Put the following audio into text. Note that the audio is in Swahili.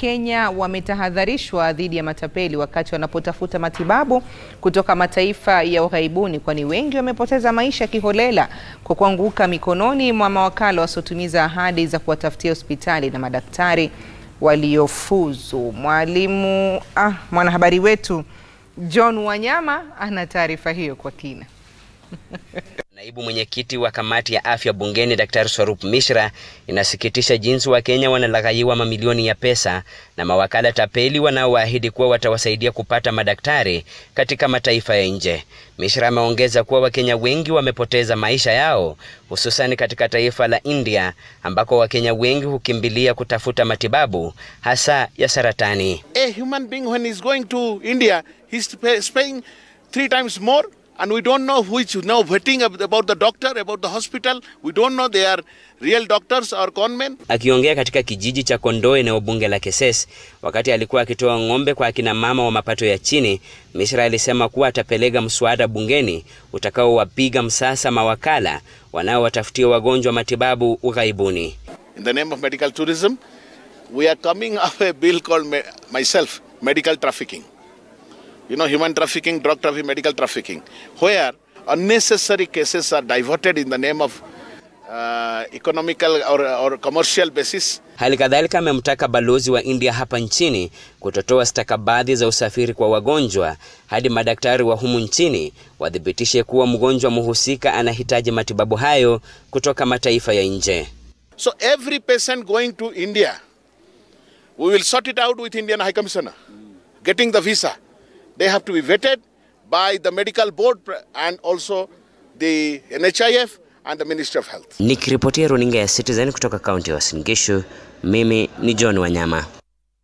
kenya wametahadharishwa dhidi ya matapeli wakati wanapotafuta matibabu kutoka mataifa ya ughaibuni, kwani wengi wamepoteza maisha kiholela kwa kuanguka mikononi mwa mawakala wasiotimiza ahadi za kuwatafutia hospitali na madaktari waliofuzu. Mwalimu ah, mwanahabari wetu John Wanyama ana taarifa hiyo kwa kina. Naibu mwenyekiti wa kamati ya afya bungeni Daktari Swarup Mishra, inasikitisha jinsi Wakenya wanalaghaiwa mamilioni ya pesa na mawakala tapeli wanaowaahidi kuwa watawasaidia kupata madaktari katika mataifa ya nje. Mishra ameongeza kuwa Wakenya wengi wamepoteza maisha yao, hususan katika taifa la India ambako Wakenya wengi hukimbilia kutafuta matibabu hasa ya saratani. A human being when he's going to India, he's paying three times more and we don't know which now vetting about the doctor about the hospital we don't know they are real doctors or conmen. Akiongea katika kijiji cha Kondoo eneo bunge la Keses wakati alikuwa akitoa ng'ombe kwa akina mama wa mapato ya chini, misra alisema kuwa atapelega mswada bungeni utakaowapiga msasa mawakala wanaowatafutia wagonjwa matibabu ughaibuni. In the name of medical tourism, we are coming up a bill called myself medical trafficking you know, human trafficking, drug trafficking, medical trafficking, where unnecessary cases are diverted in the name of Uh, economical or, or commercial basis. Hali kadhalika amemtaka balozi wa India hapa nchini kutotoa stakabadhi za usafiri kwa wagonjwa hadi madaktari wa humu nchini wadhibitishe kuwa mgonjwa mhusika anahitaji matibabu hayo kutoka mataifa ya nje. So every patient going to India we will sort it out with Indian High Commissioner getting the visa They have to be vetted by the medical board and also the NHIF and the Ministry of Health. Nikiripotia runinga ya Citizen kutoka kaunti ya Uasin Gishu, mimi ni John Wanyama.